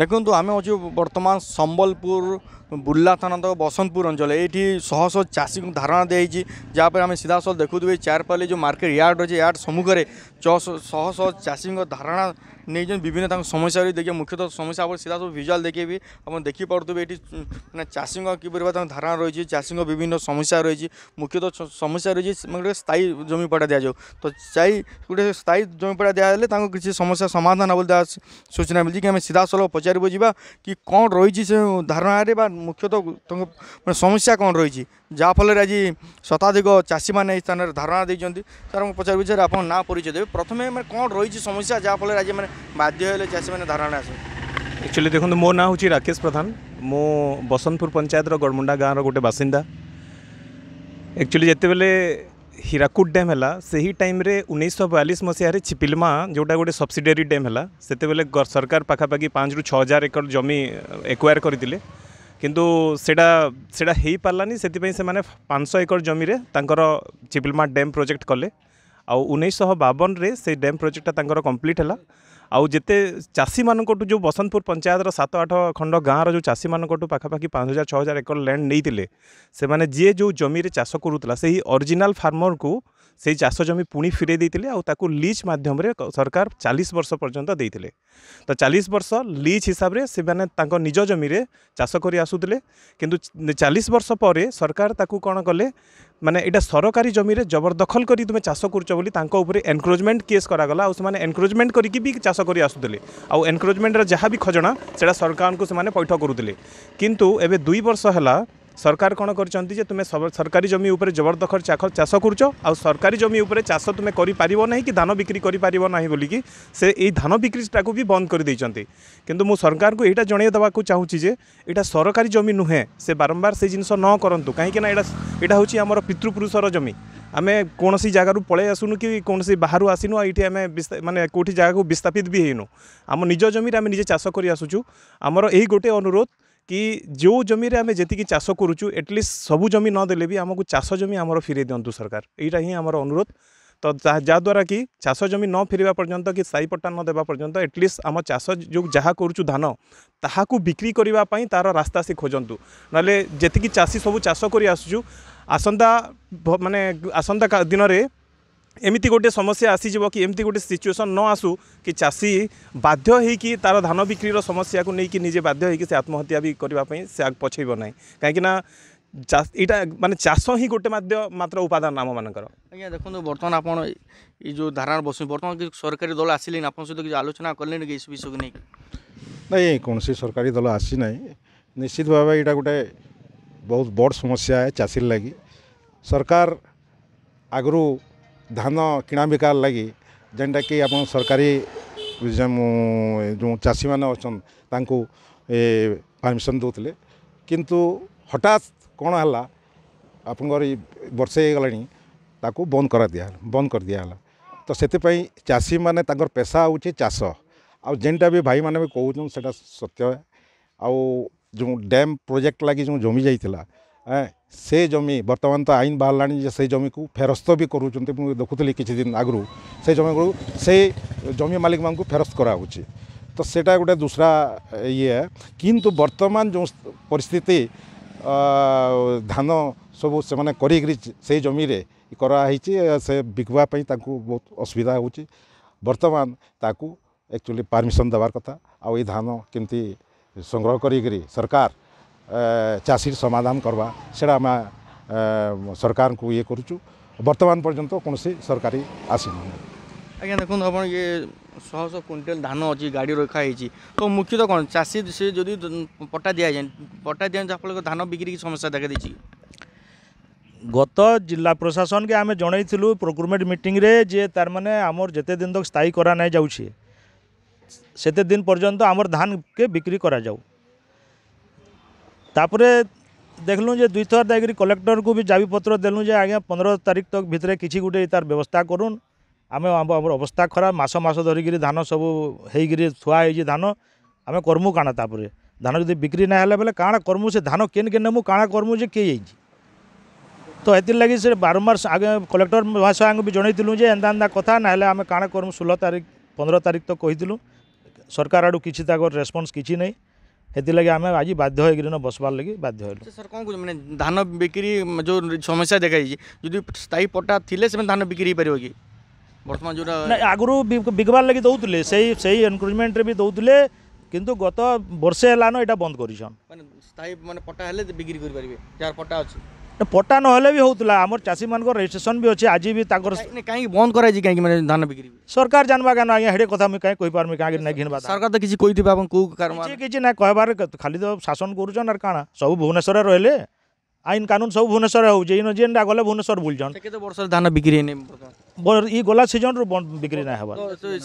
দেখুন আমি অছু বর্তমান সম্বলপুর বুর্লা থানা তো বসন্তপুর অঞ্চলে এইটি শহ শহ চাষী ধারণা দিয়েছি যাপরে আমি সিধাসল দেখুবে চারপালি যে মার্কেট ইয়ার্ড অছে ইয়ার্ড সম্মুখে শহ শহ চাষী ধারণা ନେଇଛନ୍ତି ବିଭିନ୍ନ ତାଙ୍କ ସମସ୍ୟାକୁ ଦେଖିବା ମୁଖ୍ୟତଃ ସମସ୍ୟା ଆପଣ ସିଧା ସବୁ ଭିଜୁଆଲ୍ ଦେଖେଇବି ଆପଣ ଦେଖିପାରୁଥିବେ ଏଠି ମାନେ ଚାଷୀଙ୍କ କିପରି ଭାବେ ତାଙ୍କ ଧାରଣା ରହିଛି ଚାଷୀଙ୍କ ବିଭିନ୍ନ ସମସ୍ୟା ରହିଛି ମୁଖ୍ୟତଃ ସମସ୍ୟା ରହିଛି ଗୋଟେ ସ୍ଥାୟୀ ଜମିପଟା ଦିଆଯାଉ ତ ସ୍ଥାୟୀ ଗୋଟେ ସ୍ଥାୟୀ ଜମିପଟା ଦିଆହେଲେ ତାଙ୍କୁ କିଛି ସମସ୍ୟା ସମାଧାନ ହେବ ବୋଲି ସୂଚନା ମିଳିଛି କି ଆମେ ସିଧାସଳଖ ପଚାରିବୁ ଯିବା କି କ'ଣ ରହିଛି ସେ ଧାରଣାରେ ବା ମୁଖ୍ୟତଃ ତାଙ୍କ ମାନେ ସମସ୍ୟା କ'ଣ ରହିଛି ଯାହାଫଳରେ ଆଜି ଶତାଧିକ ଚାଷୀମାନେ ଏହି ସ୍ଥାନରେ ଧାରଣା ଦେଇଛନ୍ତି ସାର୍ ମୁଁ ପଚାରିବି ସାର୍ ଆପଣଙ୍କ ନାଁ ପରିଚୟ ଦେବେ ପ୍ରଥମେ ମାନେ କ'ଣ ରହିଛି ସମସ୍ୟା ଯାହାଫଳରେ ଆଜି ମାନେ ବାଧ୍ୟ ହେଲେ ଚାଷୀମାନେ ଧାରଣା ଆସୁ ଆକ୍ଚୁଆଲି ଦେଖନ୍ତୁ ମୋ ନାଁ ହେଉଛି ରାକେଶ ପ୍ରଧାନ ମୁଁ ବସନ୍ତପୁର ପଞ୍ଚାୟତର ଗଡ଼ମୁଣ୍ଡା ଗାଁର ଗୋଟେ ବାସିନ୍ଦା ଆକ୍ଚୁଆଲି ଯେତେବେଳେ ହୀରାକୁଦ ଡ୍ୟାମ୍ ହେଲା ସେହି ଟାଇମ୍ରେ ଉଣେଇଶହ ବୟାଳିଶ ମସିହାରେ ଛିପିଲମା ଯେଉଁଟା ଗୋଟେ ସବସିଡ଼ିଆରୀ ଡ୍ୟାମ୍ ହେଲା ସେତେବେଳେ ସରକାର ପାଖାପାଖି ପାଞ୍ଚରୁ ଛଅ ହଜାର ଏକର ଜମି ଏକ୍ୱାର କରିଥିଲେ କିନ୍ତୁ ସେଇଟା ସେଇଟା ହେଇପାରିଲାନି ସେଥିପାଇଁ ସେମାନେ ପାଞ୍ଚଶହ ଏକର ଜମିରେ ତାଙ୍କର ଚିପିଲମା ଡ୍ୟାମ୍ ପ୍ରୋଜେକ୍ଟ କଲେ ଆଉ ଉଣେଇଶହ ବାବନରେ ସେଇ ଡ୍ୟାମ୍ ପ୍ରୋଜେକ୍ଟଟା ତାଙ୍କର କମ୍ପ୍ଲିଟ୍ ହେଲା ଆଉ ଯେତେ ଚାଷୀମାନଙ୍କଠୁ ଯେଉଁ ବସନ୍ତପୁର ପଞ୍ଚାୟତର ସାତ ଆଠ ଖଣ୍ଡ ଗାଁର ଯେଉଁ ଚାଷୀମାନଙ୍କଠୁ ପାଖାପାଖି ପାଞ୍ଚ ହଜାର ଛଅ ହଜାର ଏକର ଲ୍ୟାଣ୍ଡ ନେଇଥିଲେ ସେମାନେ ଯିଏ ଯେଉଁ ଜମିରେ ଚାଷ କରୁଥିଲା ସେହି ଅରିଜିନାଲ୍ ଫାର୍ମରକୁ ସେହି ଚାଷ ଜମି ପୁଣି ଫିରେଇ ଦେଇଥିଲେ ଆଉ ତାକୁ ଲିଜ୍ ମାଧ୍ୟମରେ ସରକାର ଚାଳିଶ ବର୍ଷ ପର୍ଯ୍ୟନ୍ତ ଦେଇଥିଲେ ତ ଚାଳିଶ ବର୍ଷ ଲିଜ୍ ହିସାବରେ ସେମାନେ ତାଙ୍କ ନିଜ ଜମିରେ ଚାଷ କରି ଆସୁଥିଲେ କିନ୍ତୁ ଚାଳିଶ ବର୍ଷ ପରେ ସରକାର ତାକୁ କ'ଣ କଲେ ମାନେ ଏଇଟା ସରକାରୀ ଜମିରେ ଜବରଦଖଲ କରି ତୁମେ ଚାଷ କରୁଛ ବୋଲି ତାଙ୍କ ଉପରେ ଏନକ୍ରୋଜମେଣ୍ଟ କେସ୍ କରାଗଲା ଆଉ ସେମାନେ ଏନକ୍ରୋଜମେଣ୍ଟ କରିକି ବି ଚାଷ କରି ଆସୁଥିଲେ ଆଉ ଏନକ୍ରୋଜମେଣ୍ଟର ଯାହା ବି ଖଜଣା ସେଇଟା ସରକାରଙ୍କୁ ସେମାନେ ପୈଠ କରୁଥିଲେ କିନ୍ତୁ ଏବେ ଦୁଇ ବର୍ଷ ହେଲା ସରକାର କ'ଣ କରିଛନ୍ତି ଯେ ତୁମେ ସରକାରୀ ଜମି ଉପରେ ଜବରଦଖଲ ଚାଷ କରୁଛ ଆଉ ସରକାରୀ ଜମି ଉପରେ ଚାଷ ତୁମେ କରିପାରିବ ନାହିଁ କି ଧାନ ବିକ୍ରି କରିପାରିବ ନାହିଁ ବୋଲିକି ସେ ଏଇ ଧାନ ବିକ୍ରିଟାକୁ ବି ବନ୍ଦ କରିଦେଇଛନ୍ତି କିନ୍ତୁ ମୁଁ ସରକାରଙ୍କୁ ଏଇଟା ଜଣାଇ ଦେବାକୁ ଚାହୁଁଛି ଯେ ଏଇଟା ସରକାରୀ ଜମି ନୁହେଁ ସେ ବାରମ୍ବାର ସେ ଜିନିଷ ନ କରନ୍ତୁ କାହିଁକିନା ଏଇଟା ଏଇଟା ହେଉଛି ଆମର ପିତୃପୁରୁଷର ଜମି ଆମେ କୌଣସି ଜାଗାରୁ ପଳାଇ ଆସୁନୁ କି କୌଣସି ବାହାରୁ ଆସିନୁ ଆଉ ଏଇଠି ଆମେ ମାନେ କେଉଁଠି ଜାଗାକୁ ବିସ୍ଥାପିତ ବି ହେଇନୁ ଆମ ନିଜ ଜମିରେ ଆମେ ନିଜେ ଚାଷ କରି ଆସୁଛୁ ଆମର ଏଇ ଗୋଟେ ଅନୁରୋଧ କି ଯେଉଁ ଜମିରେ ଆମେ ଯେତିକି ଚାଷ କରୁଛୁ ଏଟଲିଷ୍ଟ ସବୁ ଜମି ନଦେଲେ ବି ଆମକୁ ଚାଷ ଜମି ଆମର ଫେରାଇ ଦିଅନ୍ତୁ ସରକାର ଏଇଟା ହିଁ ଆମର ଅନୁରୋଧ ତ ଯାହାଦ୍ୱାରା କି ଚାଷ ଜମି ନ ଫେରିବା ପର୍ଯ୍ୟନ୍ତ କି ସାଇପଟ୍ଟା ନ ଦେବା ପର୍ଯ୍ୟନ୍ତ ଏଟଲିଷ୍ଟ ଆମ ଚାଷ ଯେଉଁ ଯାହା କରୁଛୁ ଧାନ ତାହାକୁ ବିକ୍ରି କରିବା ପାଇଁ ତା'ର ରାସ୍ତା ସେ ଖୋଜନ୍ତୁ ନହେଲେ ଯେତିକି ଚାଷୀ ସବୁ ଚାଷ କରି ଆସୁଛୁ ଆସନ୍ତା ମାନେ ଆସନ୍ତା ଦିନରେ ଏମିତି ଗୋଟିଏ ସମସ୍ୟା ଆସିଯିବ କି ଏମିତି ଗୋଟିଏ ସିଚୁଏସନ୍ ନ ଆସୁ କି ଚାଷୀ ବାଧ୍ୟ ହୋଇକି ତା'ର ଧାନ ବିକ୍ରିର ସମସ୍ୟାକୁ ନେଇକି ନିଜେ ବାଧ୍ୟ ହୋଇକି ସେ ଆତ୍ମହତ୍ୟା ବି କରିବା ପାଇଁ ସେ ପଛେଇବ ନାହିଁ କାହିଁକିନା ଏଇଟା ମାନେ ଚାଷ ହିଁ ଗୋଟେ ମାଧ୍ୟ ମାତ୍ର ଉପାଦାନ ଆମମାନଙ୍କର ଆଜ୍ଞା ଦେଖନ୍ତୁ ବର୍ତ୍ତମାନ ଆପଣ ଏଇ ଯେଉଁ ଧାରଣା ବସୁଛନ୍ତି ବର୍ତ୍ତମାନ କିଛି ସରକାରୀ ଦଳ ଆସିଲେନି ଆପଣଙ୍କ ସହିତ କିଛି ଆଲୋଚନା କଲେଣି କି ଏସବୁ ବିଷୟକୁ ନେଇକି ନାଇଁ କୌଣସି ସରକାରୀ ଦଳ ଆସିନାହିଁ ନିଶ୍ଚିତ ଭାବେ ଏଇଟା ଗୋଟେ ବହୁତ ବଡ଼ ସମସ୍ୟା ଚାଷୀର ଲାଗି ସରକାର ଆଗରୁ धान किणा बिकार लगी जेनटा कि आप सरकारी जो चाषी मैंने अच्छे परमिशन दूसरे किंतु हटात कौन है आप बर्षे गला बंद कर दिया बंद कर दिगला तो से चाषी मैंने पेशा होश आ जेनटा भी भाई मैंने भी कौन से सत्य आ जो डैम प्रोजेक्ट लगी जो जमी जाइए ସେ ଜମି ବର୍ତ୍ତମାନ ତ ଆଇନ ବାହାରିଲାଣି ଯେ ସେଇ ଜମିକୁ ଫେରସ୍ତ ବି କରୁଛନ୍ତି ମୁଁ ଦେଖୁଥିଲି କିଛି ଦିନ ଆଗରୁ ସେଇ ଜମିକୁ ସେଇ ଜମି ମାଲିକମାନଙ୍କୁ ଫେରସ୍ତ କରାହେଉଛି ତ ସେଇଟା ଗୋଟେ ଦୁସରା ଇଏ କିନ୍ତୁ ବର୍ତ୍ତମାନ ଯେଉଁ ପରିସ୍ଥିତି ଧାନ ସବୁ ସେମାନେ କରିକିରି ସେଇ ଜମିରେ କରାହେଇଛି ସେ ବିକିବା ପାଇଁ ତାଙ୍କୁ ବହୁତ ଅସୁବିଧା ହେଉଛି ବର୍ତ୍ତମାନ ତାକୁ ଆକ୍ଚୁଆଲି ପରମିସନ୍ ଦେବାର କଥା ଆଉ ଏଇ ଧାନ କେମିତି ସଂଗ୍ରହ କରିକିରି ସରକାର ଚାଷୀର ସମାଧାନ କରିବା ସେଇଟା ଆମେ ସରକାରଙ୍କୁ ଇଏ କରୁଛୁ ବର୍ତ୍ତମାନ ପର୍ଯ୍ୟନ୍ତ କୌଣସି ସରକାରୀ ଆସିନାହିଁ ଆଜ୍ଞା ଦେଖନ୍ତୁ ଆପଣ ଇଏ ଶହ ଶହ କୁଇଣ୍ଟାଲ ଧାନ ଅଛି ଗାଡ଼ି ରଖା ହେଇଛି ତ ମୁଖ୍ୟତଃ କ'ଣ ଚାଷୀ ସେ ଯଦି ପଟା ଦିଆଯାଏ ପଟା ଦିଆଯାଏ ଯାହାଫଳରେ ଧାନ ବିକ୍ରିକି ସମସ୍ୟା ଦେଖାଦେଇଛି গত জেলা প্রশাসনকে আমি জনাইলু প্রোকুরমেন্ট মিটিংরে যে তার মানে আমার যেতে দিন তো স্থায়ী করা নাই যাচ্ছে সেতে দিন পর্যন্ত আমার ধানকে বিক্রি করা যাও ତାପରେ দেখলু যে দুইথর দেখি কলেক্টরকু বি দাবিপত্র দেলু যে আজ্ঞা পনেরো তারিখ তক ভিতরে কিছু গোটে তার ব্যবস্থা করুন আমি আমার অবস্থা খারাপ মাস মাস ধরিকি ধান সবু হয়েকি থুয়া হয়েছে ধান আমি করমু কাଣା তাপরে ধান যদি বিক্রি না হলে বেলে কাଣା করমু সে ধান কেন কেন নেমু কাଣା করমু যে কে যাইছি তো এতিরলাগি সে বারম্বার আগে কলেক্টর মহাশয়কে বি জনাইলু যে এন্তা এন্তা কথা না হলে আমি কাଣା করমু ষোলো তারিখ পনেরো তারিখ তো কহিলু সরকার আড়ু কিছু তাকর রেসপন্স কিছু নাই ସେଥିଲାଗି ଆମେ ଆଜି ବାଧ୍ୟ ହେଇକିରି ନ ବସବାର ଲାଗି ବାଧ୍ୟ ହେଲୁ ସାର୍ କ'ଣ କହୁଛନ୍ତି ମାନେ ଧାନ ବିକ୍ରି ଯେଉଁ ସମସ୍ୟା ଦେଖାଯାଇଛି ଯଦି ସ୍ଥାୟୀ ପଟା ଥିଲେ ସେମାନେ ଧାନ ବିକ୍ରି ହେଇପାରିବ କି ବର୍ତ୍ତମାନ ଯେଉଁଟା ନାଇଁ ଆଗରୁ ବିକବାର ଲାଗି ଦେଉଥିଲେ ସେଇ ସେଇ ଏନକରେଜମେଣ୍ଟରେ ବି ଦେଉଥିଲେ କିନ୍ତୁ ଗତ ବର୍ଷେ ହେଲାନ ଏଇଟା ବନ୍ଦ କରିଛନ୍ ମାନେ ସ୍ଥାୟୀ ମାନେ ପଟା ହେଲେ ବିକ୍ରି କରିପାରିବେ ଯାହାର ପଟା ଅଛି ପଟା ନହେଲେ ବି ହେଉଥିଲା ଆମର ଚାଷୀମାନଙ୍କର ରେଜିଷ୍ଟ୍ରେସନ୍ ବି ଅଛି ଆଜି ବି ତାଙ୍କର କାହିଁକି ବନ୍ଦ କରାଯାଇଛି କାହିଁକି ମାନେ ଧାନ ବିକ୍ରି ସରକାର ଜାଣିବା କାନ ଆଜ୍ଞା ହେଡ଼େ କଥା ମୁଇଁ କାହିଁ କହିପାରମି କାହିଁକି ନାଇଁ ଘିନବା ସରକାର ତ କିଛି କହିଥିବେ ଆପଣ କେଉଁ କାରଣ କିଛି ନାଇଁ କହିବାର ଖାଲି ତ ଶାସନ କରୁଛନ୍ ଆର୍ କାଣା ସବୁ ଭୁବନେଶ୍ୱରରେ ରହିଲେ আইন কানুন সব ভুবনেশ্বর হচ্ছে ইন যেটা গলে ভুবনেশ্বর বুলছন কত বর্ষর ধান বিক্রি হয়নি ই গলা সিজন রু বিক্রি না হবা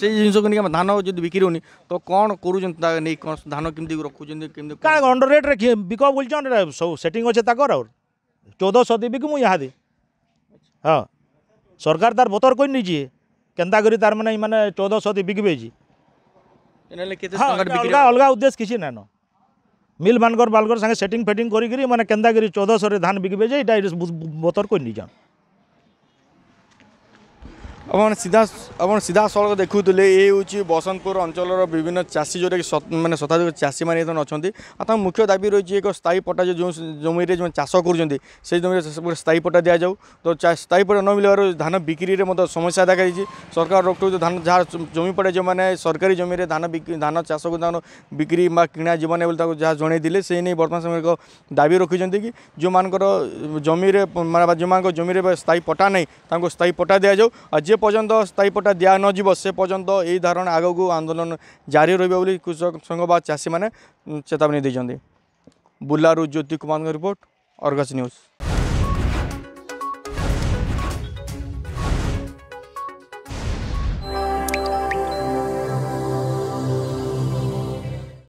সেই জিনিস ধান যদি বিক্রি হয়নি তো কোণ করুছেন তা নেই কোণ ধান কেমতি রখুছেন কেমতি কাঁ অন্ডর রেট রে বিক বুলছন সব সেটিং আছে তাকর আর चौदह शौ देवी कि मुझे दे हाँ सरकार तार बतर कर केन्ता करी तार मैंने चौदह शौ देवी की बेची अलग अलग उद्देश्य किसी नैन मिल मानकर बालकर सेटिंग फेटिंग करी मैंने केन्ता करी चौदह शौ धान बिकबे ये बतर कर আপনার সিধা আপনার সিধা সড়ক দেখুলে এ হচ্ছে বসন্তপুর অঞ্চলর বিভিন্ন চাষী যেটাকি মানে শতাধিক চাষী মানে এখানে অনেক আর তাঁর মুখ্য দাবি রয়েছে এক স্থায়ী পটা যে জমিতে যে চাষ করছেন সেই জমিতে স্থায়ী পটা দিয়া যাও তো স্থায়ী পটা ন মিলবার ধান বিক্রিরে সমস্যা দেখা দিয়েছে সরকার রোকটু ধান যা জমি পড়ে যে সরকারি জমিরে ধান ধান চাষ ধান বিক্রি বা কিণা জীবন বলে তাকে যা জনাই দিলে সেই নিয়ে বর্তমান সময় এক দাবি রক্ষিছেন কি যে জমিরে যে জমিরে স্থায়ী পটা নাই তাঁর স্থায়ী পটা দিয়া যাও আর যে পর্যন্ত স্থায়ীপটা দিয়া নযিব সে পর্যন্ত এই ধারণা আগকু আন্দোলন জারি রহব বলে কৃষক সংঘ বা চাষী মানে চেতাবনী দিয়েছেন বুলারু Jyoti Kumar report Argus news